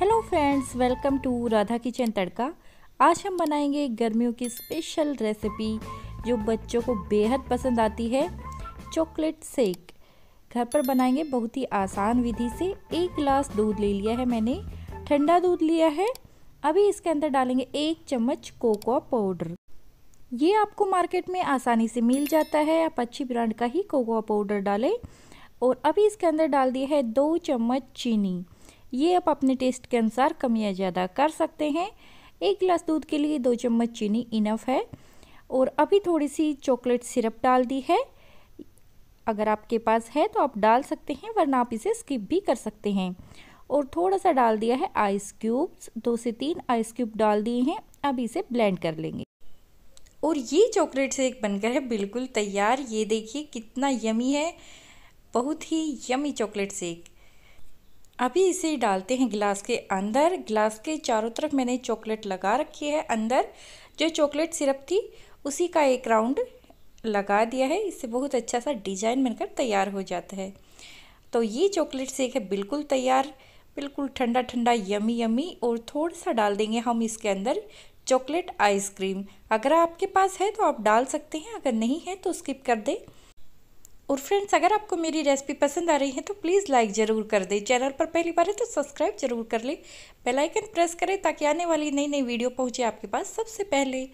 hello friends welcome to Radha kitchen tadka आज हम बनाएंगे गर्मियों की स्पेशल रेसिपी जो बच्चों को बेहद पसंद आती है चॉकलेट सेक घर पर बनाएंगे बहुत ही आसान विधि से एक गिलास दूध ले लिया है मैंने ठंडा दूध लिया है अभी इसके अंदर डालेंगे एक चम्मच कोकोआ पाउडर ये आपको मार्केट में आसानी से मिल जाता है आप अच्छी ब्रांड का ही कोकोआ पाउडर डालें और अभी इसके अंदर डाल दिया है दो चम्मच चीनी ये आप अपने टेस्ट के अनुसार कम या ज़्यादा कर सकते हैं एक गिलास दूध के लिए दो चम्मच चीनी इनफ है और अभी थोड़ी सी चॉकलेट सिरप डाल दी है अगर आपके पास है तो आप डाल सकते हैं वरना आप इसे स्किप भी कर सकते हैं और थोड़ा सा डाल दिया है आइस क्यूब्स दो से तीन आइस क्यूब डाल दिए हैं अब इसे ब्लेंड कर लेंगे और ये चॉकलेट शेक बनकर है बिल्कुल तैयार ये देखिए कितना यमी है बहुत ही यमी चॉकलेट शेक अभी इसे डालते हैं गिलास के अंदर गिलास के चारों तरफ मैंने चॉकलेट लगा रखी है अंदर जो चॉकलेट सिरप थी उसी का एक राउंड लगा दिया है इससे बहुत अच्छा सा डिजाइन बनकर तैयार हो जाता है तो ये चॉकलेट सेक है बिल्कुल तैयार बिल्कुल ठंडा ठंडा यमी यमी और थोड़ा सा डाल देंगे हम इसके अंदर चॉकलेट आइसक्रीम अगर आपके पास है तो आप डाल सकते हैं अगर नहीं है तो स्किप कर दें और फ्रेंड्स अगर आपको मेरी रेसिपी पसंद आ रही है तो प्लीज़ लाइक ज़रूर कर दें चैनल पर पहली बार है तो सब्सक्राइब जरूर कर लें बेल आइकन प्रेस करें ताकि आने वाली नई नई वीडियो पहुंचे आपके पास सबसे पहले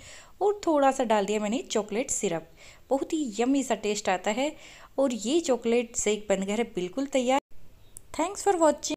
और थोड़ा सा डाल दिया मैंने चॉकलेट सिरप बहुत ही यमी सा टेस्ट आता है और ये चॉकलेट बन बनकर है बिल्कुल तैयार थैंक्स फॉर वॉचिंग